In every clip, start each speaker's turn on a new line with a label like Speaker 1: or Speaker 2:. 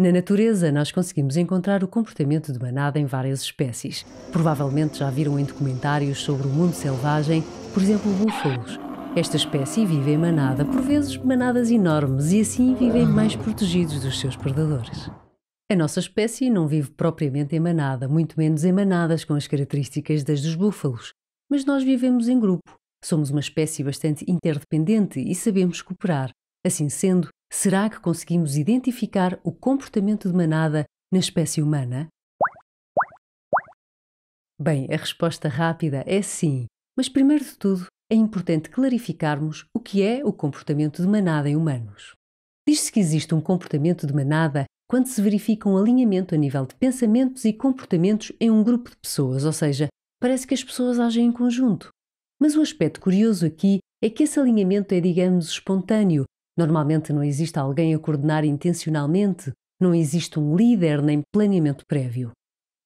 Speaker 1: Na natureza, nós conseguimos encontrar o comportamento de manada em várias espécies. Provavelmente já viram em documentários sobre o mundo selvagem, por exemplo, búfalos. Esta espécie vive em manada, por vezes manadas enormes, e assim vivem mais protegidos dos seus predadores. A nossa espécie não vive propriamente em manada, muito menos em manadas com as características das dos búfalos, mas nós vivemos em grupo. Somos uma espécie bastante interdependente e sabemos cooperar. Assim sendo, Será que conseguimos identificar o comportamento de manada na espécie humana? Bem, a resposta rápida é sim, mas primeiro de tudo é importante clarificarmos o que é o comportamento de manada em humanos. Diz-se que existe um comportamento de manada quando se verifica um alinhamento a nível de pensamentos e comportamentos em um grupo de pessoas, ou seja, parece que as pessoas agem em conjunto. Mas o aspecto curioso aqui é que esse alinhamento é, digamos, espontâneo, Normalmente não existe alguém a coordenar intencionalmente, não existe um líder nem planeamento prévio.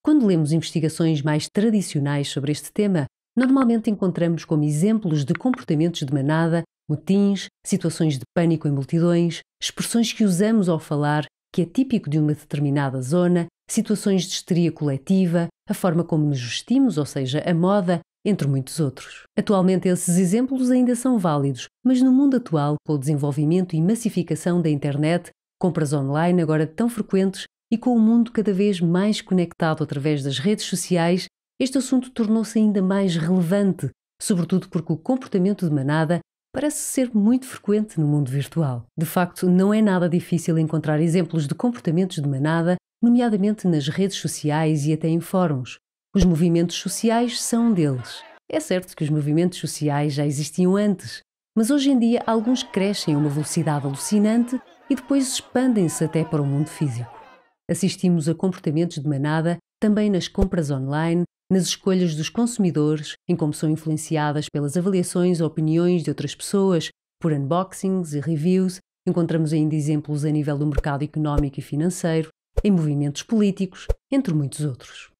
Speaker 1: Quando lemos investigações mais tradicionais sobre este tema, normalmente encontramos como exemplos de comportamentos de manada, motins, situações de pânico em multidões, expressões que usamos ao falar, que é típico de uma determinada zona, situações de histeria coletiva, a forma como nos vestimos, ou seja, a moda, entre muitos outros. Atualmente, esses exemplos ainda são válidos, mas no mundo atual, com o desenvolvimento e massificação da internet, compras online agora tão frequentes e com o mundo cada vez mais conectado através das redes sociais, este assunto tornou-se ainda mais relevante, sobretudo porque o comportamento de manada parece ser muito frequente no mundo virtual. De facto, não é nada difícil encontrar exemplos de comportamentos de manada, nomeadamente nas redes sociais e até em fóruns. Os movimentos sociais são um deles. É certo que os movimentos sociais já existiam antes, mas hoje em dia alguns crescem a uma velocidade alucinante e depois expandem-se até para o mundo físico. Assistimos a comportamentos de manada também nas compras online, nas escolhas dos consumidores, em como são influenciadas pelas avaliações ou opiniões de outras pessoas, por unboxings e reviews, encontramos ainda exemplos a nível do mercado económico e financeiro, em movimentos políticos, entre muitos outros.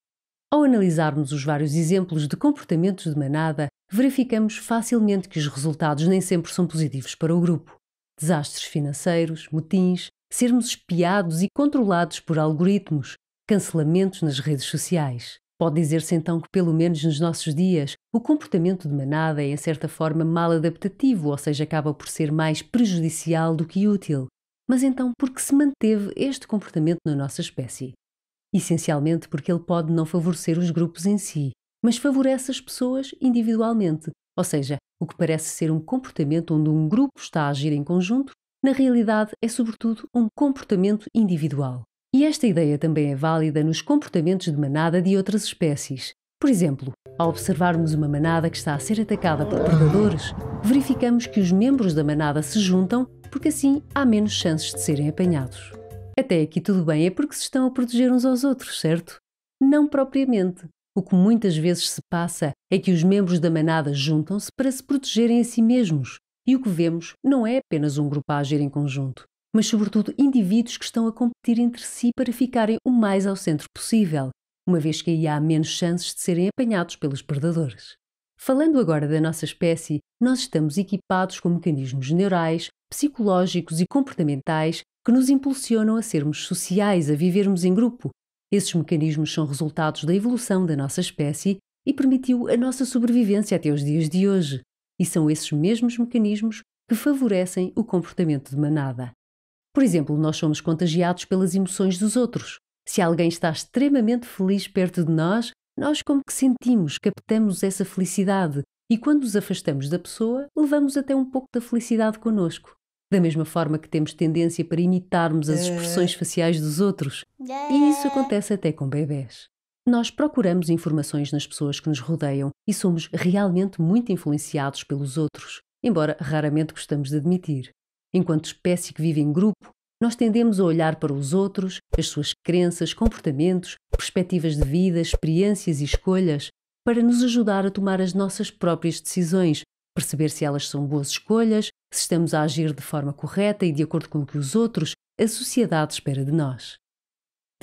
Speaker 1: Ao analisarmos os vários exemplos de comportamentos de manada, verificamos facilmente que os resultados nem sempre são positivos para o grupo. Desastres financeiros, motins, sermos espiados e controlados por algoritmos, cancelamentos nas redes sociais. Pode dizer-se então que, pelo menos nos nossos dias, o comportamento de manada é, em certa forma, mal adaptativo, ou seja, acaba por ser mais prejudicial do que útil. Mas então, por que se manteve este comportamento na nossa espécie? essencialmente porque ele pode não favorecer os grupos em si, mas favorece as pessoas individualmente, ou seja, o que parece ser um comportamento onde um grupo está a agir em conjunto, na realidade é sobretudo um comportamento individual. E esta ideia também é válida nos comportamentos de manada de outras espécies. Por exemplo, ao observarmos uma manada que está a ser atacada por predadores, verificamos que os membros da manada se juntam porque assim há menos chances de serem apanhados. Até aqui tudo bem, é porque se estão a proteger uns aos outros, certo? Não propriamente. O que muitas vezes se passa é que os membros da manada juntam-se para se protegerem a si mesmos. E o que vemos não é apenas um grupo a agir em conjunto, mas sobretudo indivíduos que estão a competir entre si para ficarem o mais ao centro possível, uma vez que aí há menos chances de serem apanhados pelos predadores. Falando agora da nossa espécie, nós estamos equipados com mecanismos neurais, psicológicos e comportamentais que nos impulsionam a sermos sociais, a vivermos em grupo. Esses mecanismos são resultados da evolução da nossa espécie e permitiu a nossa sobrevivência até os dias de hoje. E são esses mesmos mecanismos que favorecem o comportamento de manada. Por exemplo, nós somos contagiados pelas emoções dos outros. Se alguém está extremamente feliz perto de nós, nós como que sentimos, captamos essa felicidade e quando nos afastamos da pessoa, levamos até um pouco da felicidade conosco da mesma forma que temos tendência para imitarmos as expressões é. faciais dos outros. E isso é. acontece até com bebés. Nós procuramos informações nas pessoas que nos rodeiam e somos realmente muito influenciados pelos outros, embora raramente gostamos de admitir. Enquanto espécie que vive em grupo, nós tendemos a olhar para os outros, as suas crenças, comportamentos, perspectivas de vida, experiências e escolhas, para nos ajudar a tomar as nossas próprias decisões, perceber se elas são boas escolhas se estamos a agir de forma correta e de acordo com o que os outros, a sociedade espera de nós.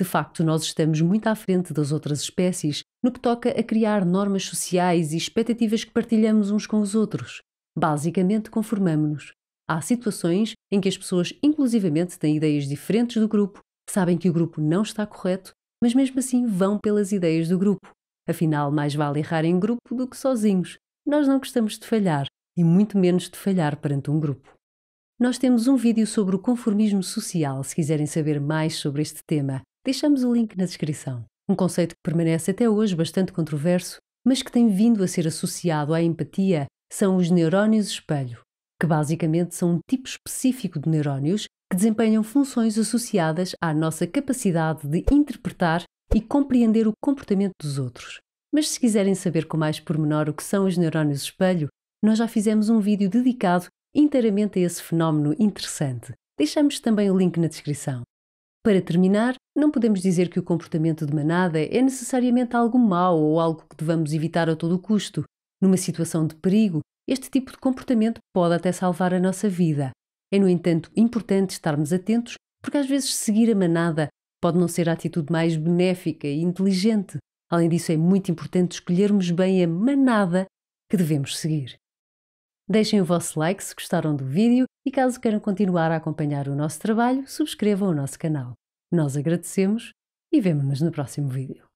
Speaker 1: De facto, nós estamos muito à frente das outras espécies no que toca a criar normas sociais e expectativas que partilhamos uns com os outros. Basicamente, conformamos-nos. Há situações em que as pessoas, inclusivamente, têm ideias diferentes do grupo, sabem que o grupo não está correto, mas mesmo assim vão pelas ideias do grupo. Afinal, mais vale errar em grupo do que sozinhos. Nós não gostamos de falhar e muito menos de falhar perante um grupo. Nós temos um vídeo sobre o conformismo social, se quiserem saber mais sobre este tema. Deixamos o link na descrição. Um conceito que permanece até hoje bastante controverso, mas que tem vindo a ser associado à empatia, são os neurónios espelho, que basicamente são um tipo específico de neurónios que desempenham funções associadas à nossa capacidade de interpretar e compreender o comportamento dos outros. Mas se quiserem saber com mais pormenor o que são os neurónios espelho, nós já fizemos um vídeo dedicado inteiramente a esse fenómeno interessante. Deixamos também o link na descrição. Para terminar, não podemos dizer que o comportamento de manada é necessariamente algo mau ou algo que devamos evitar a todo custo. Numa situação de perigo, este tipo de comportamento pode até salvar a nossa vida. É, no entanto, importante estarmos atentos, porque às vezes seguir a manada pode não ser a atitude mais benéfica e inteligente. Além disso, é muito importante escolhermos bem a manada que devemos seguir. Deixem o vosso like se gostaram do vídeo e caso queiram continuar a acompanhar o nosso trabalho, subscrevam o nosso canal. Nós agradecemos e vemo-nos no próximo vídeo.